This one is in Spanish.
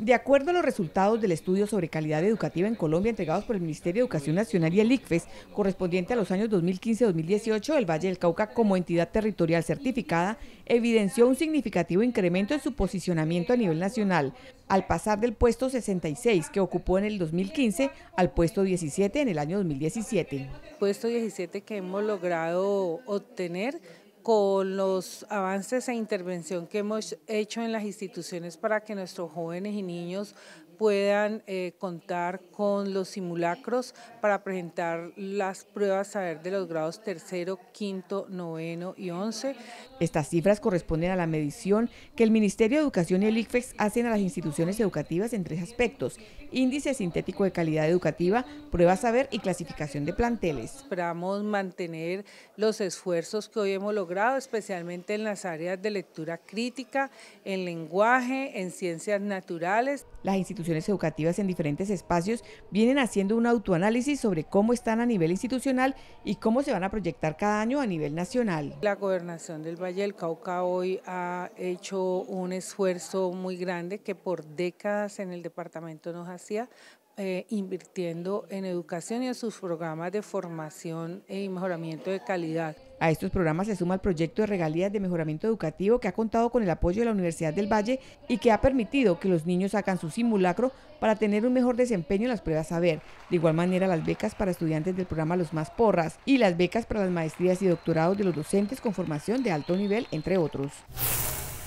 De acuerdo a los resultados del estudio sobre calidad educativa en Colombia entregados por el Ministerio de Educación Nacional y el ICFES, correspondiente a los años 2015-2018, el Valle del Cauca como entidad territorial certificada evidenció un significativo incremento en su posicionamiento a nivel nacional, al pasar del puesto 66 que ocupó en el 2015 al puesto 17 en el año 2017. Puesto 17 que hemos logrado obtener con los avances e intervención que hemos hecho en las instituciones para que nuestros jóvenes y niños puedan eh, contar con los simulacros para presentar las pruebas saber de los grados tercero, quinto, noveno y once. Estas cifras corresponden a la medición que el Ministerio de Educación y el ICFEX hacen a las instituciones educativas en tres aspectos, índice sintético de calidad educativa, pruebas saber y clasificación de planteles. Esperamos mantener los esfuerzos que hoy hemos logrado especialmente en las áreas de lectura crítica, en lenguaje, en ciencias naturales. Las instituciones educativas en diferentes espacios vienen haciendo un autoanálisis sobre cómo están a nivel institucional y cómo se van a proyectar cada año a nivel nacional. La gobernación del Valle del Cauca hoy ha hecho un esfuerzo muy grande que por décadas en el departamento nos hacía eh, invirtiendo en educación y en sus programas de formación y e mejoramiento de calidad. A estos programas se suma el proyecto de regalías de mejoramiento educativo que ha contado con el apoyo de la Universidad del Valle y que ha permitido que los niños hagan su simulacro para tener un mejor desempeño en las pruebas saber. De igual manera, las becas para estudiantes del programa Los Más Porras y las becas para las maestrías y doctorados de los docentes con formación de alto nivel, entre otros.